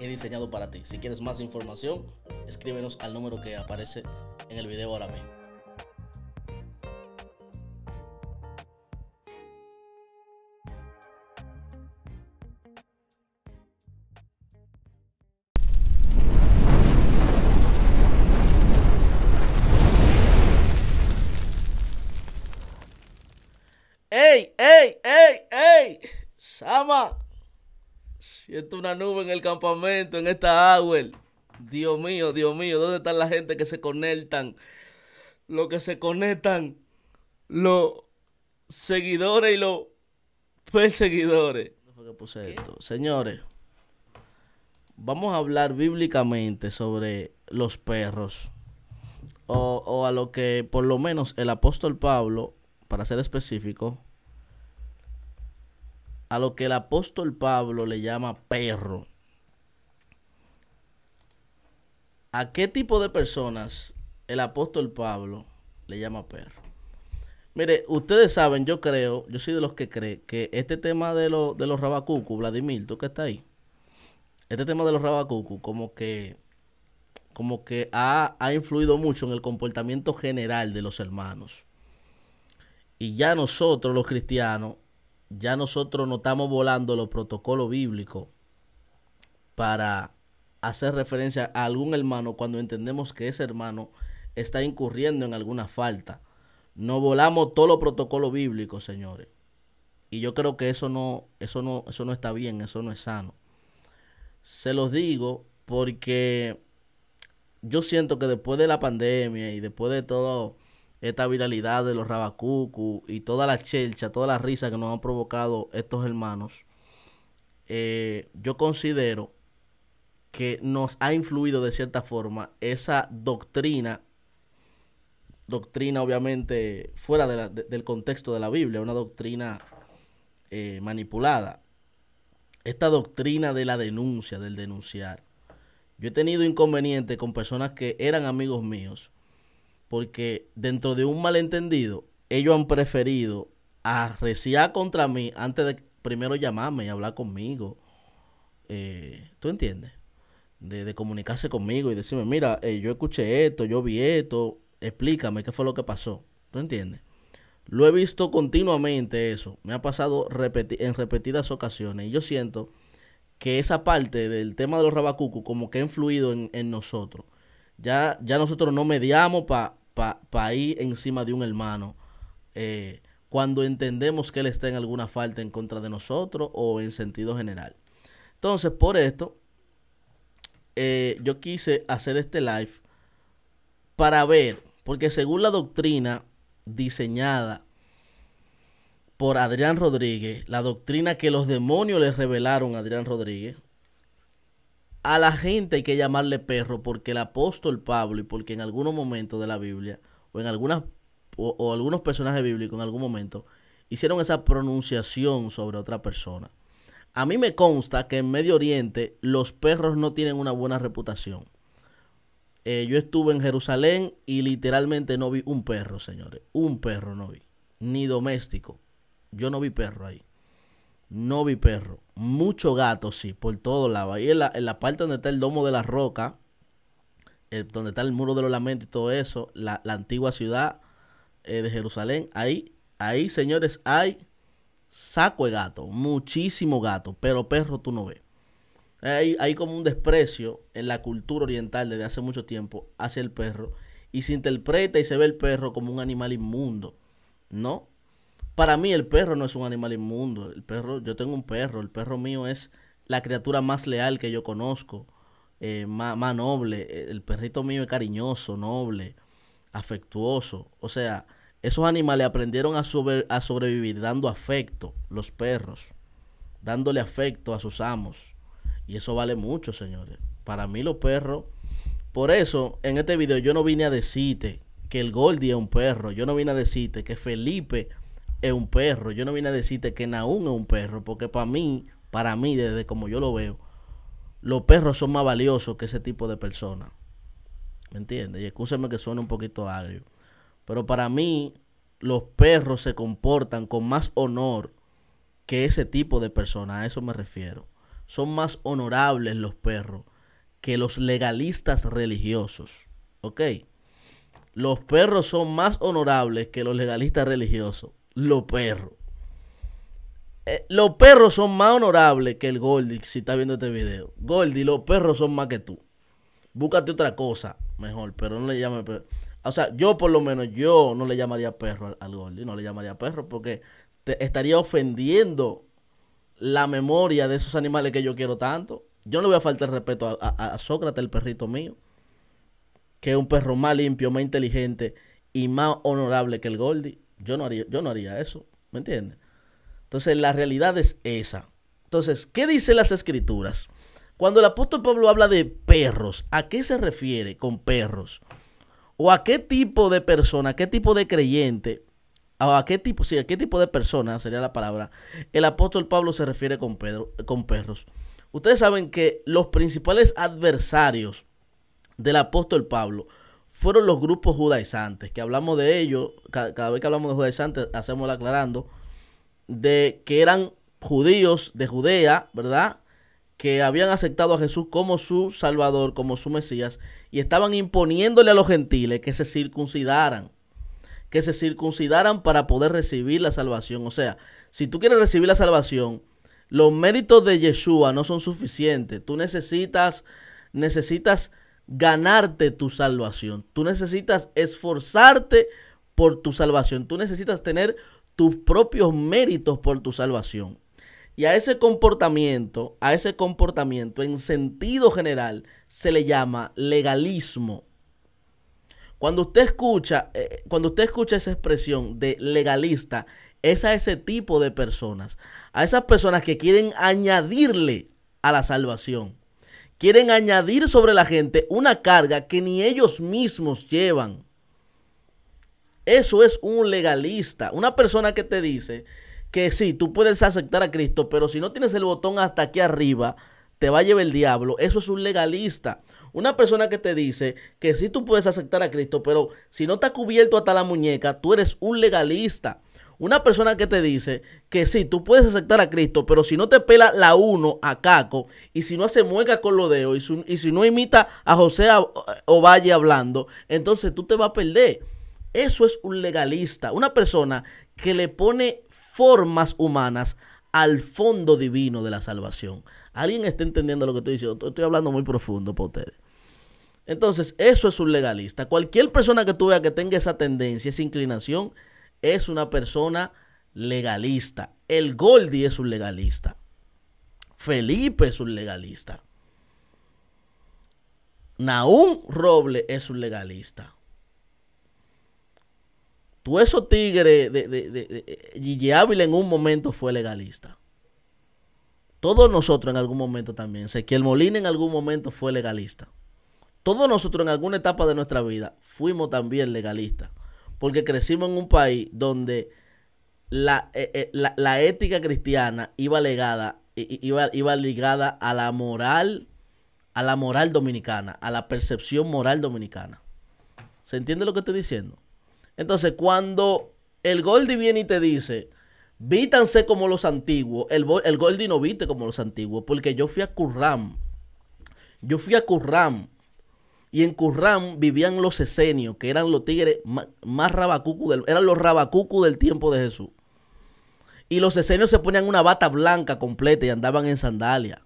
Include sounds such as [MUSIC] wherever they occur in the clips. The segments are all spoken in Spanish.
he diseñado para ti. Si quieres más información, escríbenos al número que aparece en el video ahora mismo. ¡Ey, ey, ey, ey! ¡Sama! Y esto es una nube en el campamento, en esta agua. Dios mío, Dios mío, ¿dónde están la gente que se conectan? Los que se conectan, los seguidores y los perseguidores. Señores, vamos a hablar bíblicamente sobre los perros. O, o a lo que por lo menos el apóstol Pablo, para ser específico, a lo que el apóstol Pablo le llama perro. ¿A qué tipo de personas el apóstol Pablo le llama perro? Mire, ustedes saben, yo creo, yo soy de los que cree que este tema de, de los rabacucu, Vladimir, tú que estás ahí, este tema de los rabacucu como que, como que ha, ha influido mucho en el comportamiento general de los hermanos. Y ya nosotros los cristianos ya nosotros no estamos volando los protocolos bíblicos para hacer referencia a algún hermano cuando entendemos que ese hermano está incurriendo en alguna falta. No volamos todos los protocolos bíblicos, señores. Y yo creo que eso no, eso no, eso no está bien, eso no es sano. Se los digo porque yo siento que después de la pandemia y después de todo esta viralidad de los rabacucu y toda la chelcha, toda la risa que nos han provocado estos hermanos, eh, yo considero que nos ha influido de cierta forma esa doctrina, doctrina obviamente fuera del contexto de la Biblia, una doctrina eh, manipulada, esta doctrina de la denuncia, del denunciar. Yo he tenido inconvenientes con personas que eran amigos míos, porque dentro de un malentendido, ellos han preferido arreciar contra mí antes de primero llamarme y hablar conmigo. Eh, ¿Tú entiendes? De, comunicarse conmigo y decirme, mira, eh, yo escuché esto, yo vi esto, explícame qué fue lo que pasó. ¿Tú entiendes? Lo he visto continuamente eso. Me ha pasado en repetidas ocasiones. Y yo siento que esa parte del tema de los rabacucos como que ha influido en, nosotros. Ya, ya nosotros no mediamos para para ir encima de un hermano eh, cuando entendemos que él está en alguna falta en contra de nosotros o en sentido general. Entonces, por esto, eh, yo quise hacer este live para ver, porque según la doctrina diseñada por Adrián Rodríguez, la doctrina que los demonios le revelaron a Adrián Rodríguez, a la gente hay que llamarle perro porque el apóstol Pablo y porque en algunos momentos de la Biblia o en algunas o, algunos personajes bíblicos en algún momento hicieron esa pronunciación sobre otra persona. A mí me consta que en Medio Oriente los perros no tienen una buena reputación. Eh, yo estuve en Jerusalén y literalmente no vi un perro, señores. Un perro no vi. Ni doméstico. Yo no vi perro ahí. No vi perro. Mucho gato, sí, por todos lados. Ahí en la, parte donde está el domo de la roca, eh, donde está el muro de los lamentos y todo eso, la, antigua ciudad eh, de Jerusalén, ahí, ahí, señores, hay saco de gato, muchísimo gato, pero perro tú no ves. Hay, hay, como un desprecio en la cultura oriental desde hace mucho tiempo hacia el perro y se interpreta y se ve el perro como un animal inmundo, ¿no? Para mí el perro no es un animal inmundo. El perro, yo tengo un perro. El perro mío es la criatura más leal que yo conozco, eh, más, noble. El perrito mío es cariñoso, noble, afectuoso. O sea, esos animales aprendieron a, a sobrevivir dando afecto, los perros, dándole afecto a sus amos. Y eso vale mucho, señores. Para mí los perros... Por eso, en este video yo no vine a decirte que el Goldie es un perro. Yo no vine a decirte que Felipe es un perro. Yo no vine a decirte que Naún es un perro, porque para mí, para mí, desde como yo lo veo, los perros son más valiosos que ese tipo de personas. ¿Me entiendes? Y escúcheme que suene un poquito agrio. Pero para mí, los perros se comportan con más honor que ese tipo de personas. A eso me refiero. Son más honorables los perros que los legalistas religiosos. ¿Ok? Los perros son más honorables que los legalistas religiosos los perros. Eh, los perros son más honorables que el Goldie, si está viendo este video. Goldie, los perros son más que tú. Búscate otra cosa mejor, pero no le llame perro. O sea, yo por lo menos, yo no le llamaría perro al, Goldie, no le llamaría perro porque te estaría ofendiendo la memoria de esos animales que yo quiero tanto. Yo no le voy a faltar respeto a, a Sócrates, el perrito mío, que es un perro más limpio, más inteligente y más honorable que el Goldie. Yo no haría, yo no haría eso, ¿me entiendes? Entonces la realidad es esa. Entonces, ¿qué dicen las escrituras? Cuando el apóstol Pablo habla de perros, ¿a qué se refiere con perros? ¿O a qué tipo de persona, qué tipo de creyente, a qué tipo, sí, a qué tipo de persona sería la palabra, el apóstol Pablo se refiere con, Pedro, con perros? Ustedes saben que los principales adversarios del apóstol Pablo fueron los grupos judaizantes, que hablamos de ellos, cada, vez que hablamos de judaizantes, hacemos aclarando, de que eran judíos de Judea, ¿verdad? Que habían aceptado a Jesús como su Salvador, como su Mesías, y estaban imponiéndole a los gentiles que se circuncidaran, que se circuncidaran para poder recibir la salvación. O sea, si tú quieres recibir la salvación, los méritos de Yeshua no son suficientes. Tú necesitas, necesitas ganarte tu salvación. Tú necesitas esforzarte por tu salvación. Tú necesitas tener tus propios méritos por tu salvación. Y a ese comportamiento, a ese comportamiento en sentido general, se le llama legalismo. Cuando usted escucha, eh, cuando usted escucha esa expresión de legalista, es a ese tipo de personas, a esas personas que quieren añadirle a la salvación quieren añadir sobre la gente una carga que ni ellos mismos llevan. Eso es un legalista, una persona que te dice que sí, tú puedes aceptar a Cristo, pero si no tienes el botón hasta aquí arriba, te va a llevar el diablo. Eso es un legalista. Una persona que te dice que sí tú puedes aceptar a Cristo, pero si no está cubierto hasta la muñeca, tú eres un legalista. Una persona que te dice que sí, tú puedes aceptar a Cristo, pero si no te pela la uno a Caco, y si no hace mueca con los dedos, y, y si no imita a José eh, Ovalle hablando, entonces tú te vas a perder. Eso es un legalista, una persona que le pone formas humanas al fondo divino de la salvación. ¿Alguien está entendiendo lo que estoy diciendo? Estoy hablando muy profundo para ustedes. Entonces, eso es un legalista. Cualquier persona que tú veas que tenga esa tendencia, esa inclinación, es una persona legalista. El Goldi es un legalista. Felipe es un legalista. Naúm Roble es un legalista. Tú Eso Tigre de, de, eh, Gigi en un momento fue legalista. Todos nosotros en algún momento también. el Molina en algún momento fue legalista. Todos nosotros en alguna etapa de nuestra vida fuimos también legalistas porque crecimos en un país donde la, eh, eh, ética cristiana iba iba ligada a la moral, a la moral dominicana, a la percepción moral dominicana. ¿Se entiende lo que estoy diciendo? Entonces, cuando el Goldi viene y te dice, vítanse como los antiguos, el, el Goldi no viste como los antiguos, porque yo fui a Curram. Yo fui a Curram y en Currán vivían los esenios, que eran los tigres más, rabacucu, del, eran los rabacucu del tiempo de Jesús. Y los esenios se ponían una bata blanca completa y andaban en sandalias.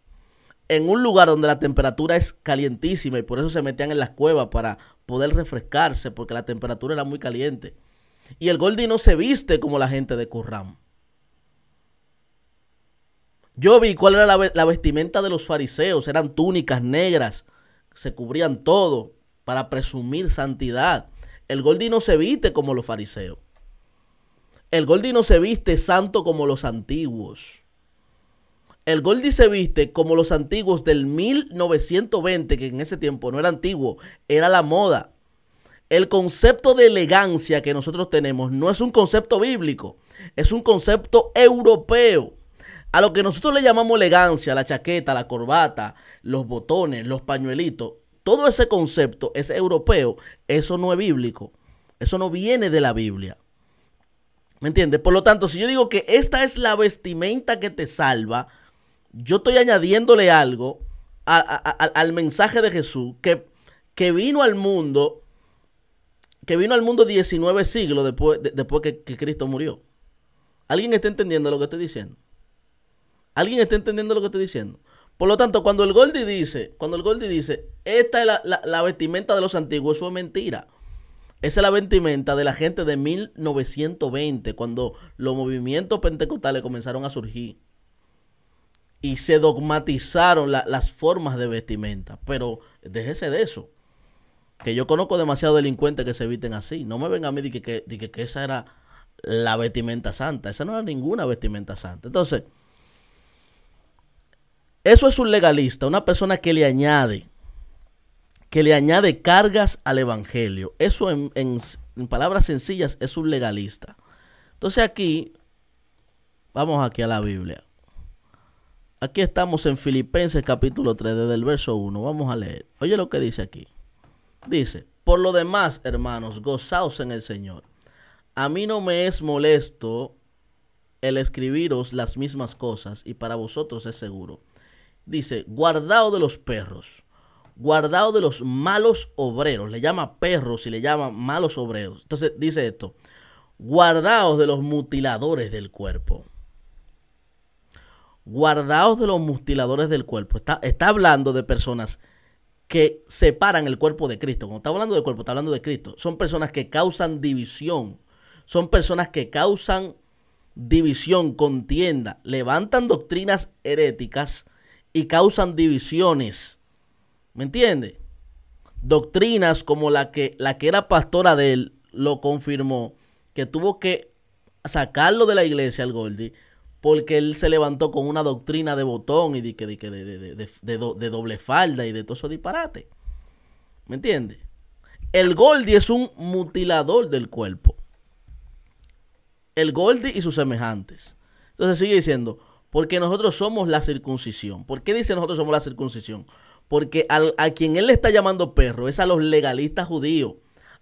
En un lugar donde la temperatura es calientísima y por eso se metían en las cuevas para poder refrescarse, porque la temperatura era muy caliente. Y el Goldi no se viste como la gente de Currán. Yo vi cuál era la vestimenta de los fariseos, eran túnicas negras se cubrían todo para presumir santidad. El goldino no se viste como los fariseos. El goldino no se viste santo como los antiguos. El Goldi se viste como los antiguos del 1920, que en ese tiempo no era antiguo, era la moda. El concepto de elegancia que nosotros tenemos no es un concepto bíblico, es un concepto europeo. A lo que nosotros le llamamos elegancia, la chaqueta, la corbata, los botones, los pañuelitos, todo ese concepto es europeo, eso no es bíblico, eso no viene de la Biblia. ¿Me entiendes? Por lo tanto, si yo digo que esta es la vestimenta que te salva, yo estoy añadiéndole algo al mensaje de Jesús que, que, vino al mundo, que vino al mundo 19 siglos después, después que Cristo murió. ¿Alguien está entendiendo lo que estoy diciendo? ¿Alguien está entendiendo lo que estoy diciendo? Por lo tanto, cuando el Goldie dice, cuando el Goldie dice, esta es la, vestimenta de los antiguos, eso es mentira. Esa es la vestimenta de la gente de 1920, cuando los movimientos pentecostales comenzaron a surgir. Y se dogmatizaron las formas de vestimenta. Pero déjese de eso. Que yo conozco demasiados delincuentes que se visten así. No me vengan a mí de que esa era la vestimenta santa. Esa no era ninguna vestimenta santa. Entonces, eso es un legalista, una persona que le añade, que le añade cargas al Evangelio. Eso en, palabras sencillas es un legalista. Entonces aquí, vamos aquí a la Biblia. Aquí estamos en Filipenses capítulo 3, desde el verso 1. Vamos a leer. Oye lo que dice aquí. Dice, por lo demás, hermanos, gozaos en el Señor. A mí no me es molesto el escribiros las mismas cosas y para vosotros es seguro dice, guardado de los perros, guardado de los malos obreros. Le llama perros y le llama malos obreros. Entonces dice esto, guardaos de los mutiladores del cuerpo. Guardaos de los mutiladores del cuerpo. Está, está hablando de personas que separan el cuerpo de Cristo. Cuando está hablando del cuerpo, está hablando de Cristo. Son personas que causan división. Son personas que causan división, contienda. Levantan doctrinas heréticas y causan divisiones. ¿Me entiende? Doctrinas como la que, la que era pastora de él lo confirmó, que tuvo que sacarlo de la iglesia al Goldie... porque él se levantó con una doctrina de botón y de, de, de, doble falda y de todo eso disparate. ¿Me entiendes? El Goldie es un mutilador del cuerpo. El Goldie y sus semejantes. Entonces sigue diciendo, porque nosotros somos la circuncisión. ¿Por qué dice nosotros somos la circuncisión? Porque a quien él le está llamando perro es a los legalistas judíos,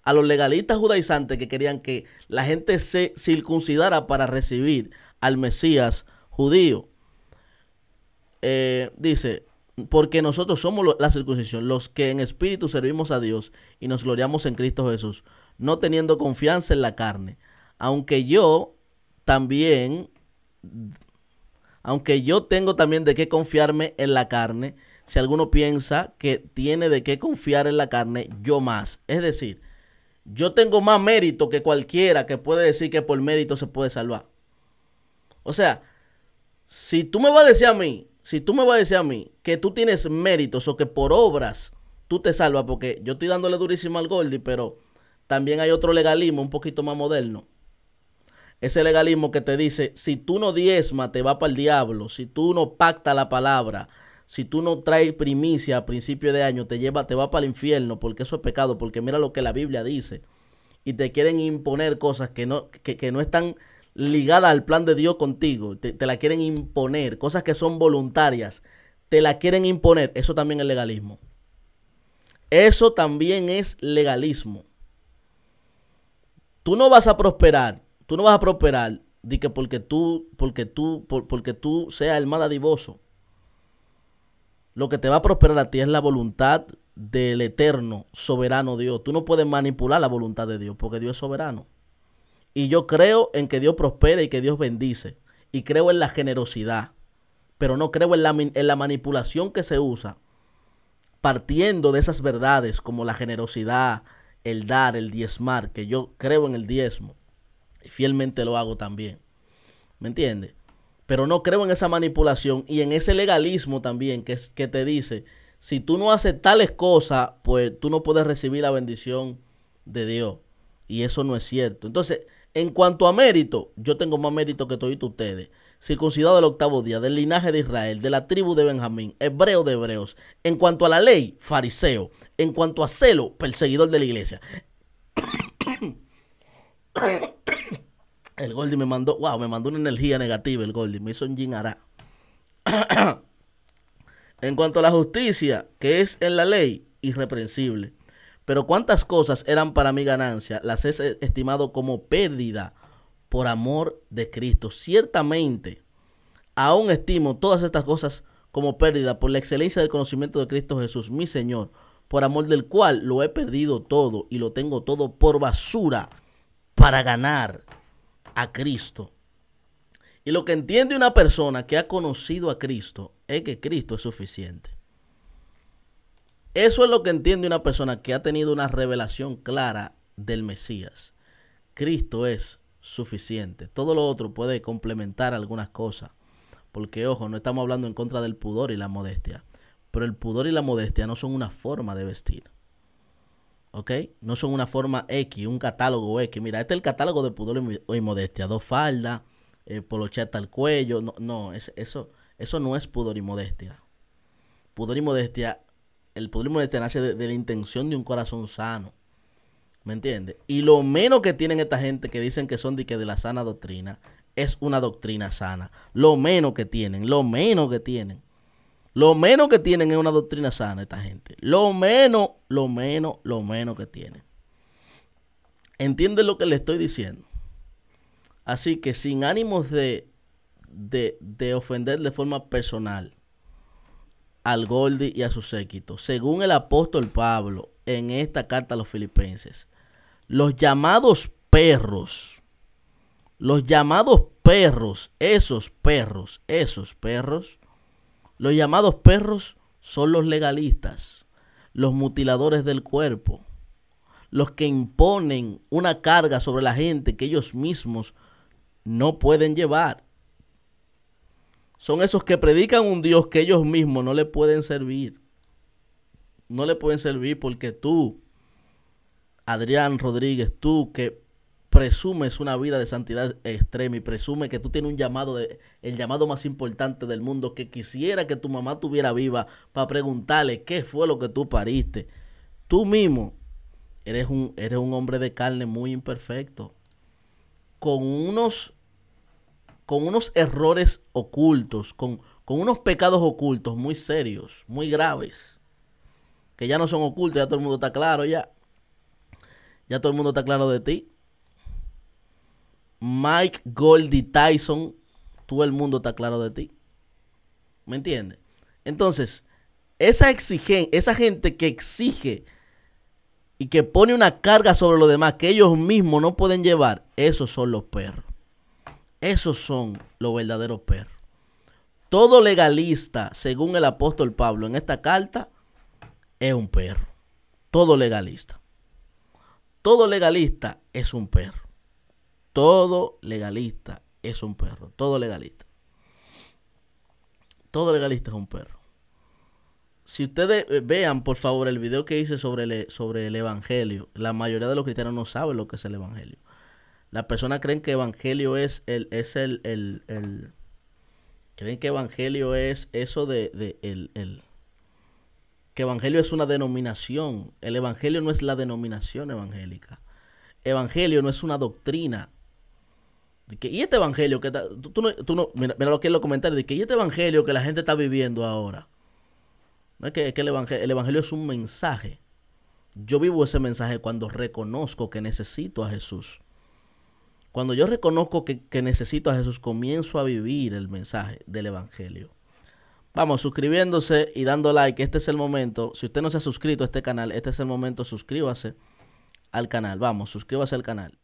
a los legalistas judaizantes que querían que la gente se circuncidara para recibir al Mesías judío. Eh, dice, porque nosotros somos la circuncisión, los que en espíritu servimos a Dios y nos gloriamos en Cristo Jesús, no teniendo confianza en la carne. Aunque yo también aunque yo tengo también de qué confiarme en la carne, si alguno piensa que tiene de qué confiar en la carne, yo más. Es decir, yo tengo más mérito que cualquiera que puede decir que por mérito se puede salvar. O sea, si tú me vas a decir a mí, si tú me vas a decir a mí que tú tienes méritos o que por obras tú te salvas, porque yo estoy dándole durísimo al Goldie, pero también hay otro legalismo un poquito más moderno ese legalismo que te dice, si tú no diezmas, te va para el diablo, si tú no pactas la palabra, si tú no traes primicia a principio de año, te lleva, te va para el infierno, porque eso es pecado, porque mira lo que la Biblia dice. Y te quieren imponer cosas que no, que, no están ligadas al plan de Dios contigo. te la quieren imponer, cosas que son voluntarias. Te la quieren imponer. Eso también es legalismo. Eso también es legalismo. Tú no vas a prosperar Tú no vas a prosperar di que porque tú, porque tú, porque tú seas el más adivoso. Lo que te va a prosperar a ti es la voluntad del eterno, soberano Dios. Tú no puedes manipular la voluntad de Dios porque Dios es soberano. Y yo creo en que Dios prospere y que Dios bendice. Y creo en la generosidad. Pero no creo en la, en la manipulación que se usa partiendo de esas verdades como la generosidad, el dar, el diezmar, que yo creo en el diezmo y fielmente lo hago también. ¿Me entiendes? Pero no creo en esa manipulación y en ese legalismo también que, que te dice, si tú no haces tales cosas, pues tú no puedes recibir la bendición de Dios. Y eso no es cierto. Entonces, en cuanto a mérito, yo tengo más mérito que todos ustedes. Circuncidado del octavo día, del linaje de Israel, de la tribu de Benjamín, hebreo de hebreos. En cuanto a la ley, fariseo. En cuanto a celo, perseguidor de la iglesia. Eh, [COUGHS] el Goldie me mandó, wow, me mandó una energía negativa el Goldie, me hizo un [COUGHS] en cuanto a la justicia, que es en la ley, irreprensible. Pero cuántas cosas eran para mi ganancia, las he estimado como pérdida por amor de Cristo. Ciertamente, aún estimo todas estas cosas como pérdida por la excelencia del conocimiento de Cristo Jesús, mi Señor, por amor del cual lo he perdido todo y lo tengo todo por basura para ganar a Cristo. Y lo que entiende una persona que ha conocido a Cristo es que Cristo es suficiente. Eso es lo que entiende una persona que ha tenido una revelación clara del Mesías. Cristo es suficiente. Todo lo otro puede complementar algunas cosas. Porque, ojo, no estamos hablando en contra del pudor y la modestia. Pero el pudor y la modestia no son una forma de vestir. ¿ok? No son una forma X, un catálogo X. Mira, este es el catálogo de pudor y modestia. Dos faldas, eh, polocheta al cuello. No, no eso, eso no es pudor y modestia. Pudor y modestia, el pudor y modestia nace de, la intención de un corazón sano. ¿Me entiendes? Y lo menos que tienen esta gente que dicen que son de la sana doctrina es una doctrina sana. Lo menos que tienen, lo menos que tienen. Lo menos que tienen es una doctrina sana esta gente. Lo menos, lo menos, lo menos que tienen. Entienden lo que le estoy diciendo. Así que sin ánimos de, de, ofender de forma personal al Goldi y a su séquito, según el apóstol Pablo en esta carta a los filipenses, los llamados perros, los llamados perros, esos perros, esos perros, los llamados perros son los legalistas, los mutiladores del cuerpo, los que imponen una carga sobre la gente que ellos mismos no pueden llevar. Son esos que predican un Dios que ellos mismos no le pueden servir. No le pueden servir porque tú, Adrián Rodríguez, tú que presumes una vida de santidad extrema y presume que tú tienes un llamado, de, el llamado más importante del mundo, que quisiera que tu mamá tuviera viva para preguntarle qué fue lo que tú pariste. Tú mismo eres un, eres un hombre de carne muy imperfecto, con unos, con unos errores ocultos, con, con unos pecados ocultos muy serios, muy graves, que ya no son ocultos, ya todo el mundo está claro, ya. Ya todo el mundo está claro de ti. Mike Goldie Tyson, todo el mundo está claro de ti. ¿Me entiendes? Entonces, esa esa gente que exige y que pone una carga sobre los demás que ellos mismos no pueden llevar, esos son los perros. Esos son los verdaderos perros. Todo legalista, según el apóstol Pablo en esta carta, es un perro. Todo legalista. Todo legalista es un perro. Todo legalista es un perro. Todo legalista. Todo legalista es un perro. Si ustedes eh, vean, por favor, el video que hice sobre el, sobre el Evangelio, la mayoría de los cristianos no saben lo que es el Evangelio. Las personas creen que Evangelio es el, es el, el, el creen que Evangelio es eso de, de el, el, que Evangelio es una denominación. El Evangelio no es la denominación evangélica. Evangelio no es una doctrina y este evangelio que mira, mira, lo que es que este evangelio que la gente está viviendo ahora. el, evangelio, el evangelio es un mensaje. Yo vivo ese mensaje cuando reconozco que necesito a Jesús. Cuando yo reconozco que, necesito a Jesús, comienzo a vivir el mensaje del Evangelio. Vamos, suscribiéndose y dando like. Este es el momento. Si usted no se ha suscrito a este canal, este es el momento. Suscríbase al canal. Vamos, suscríbase al canal.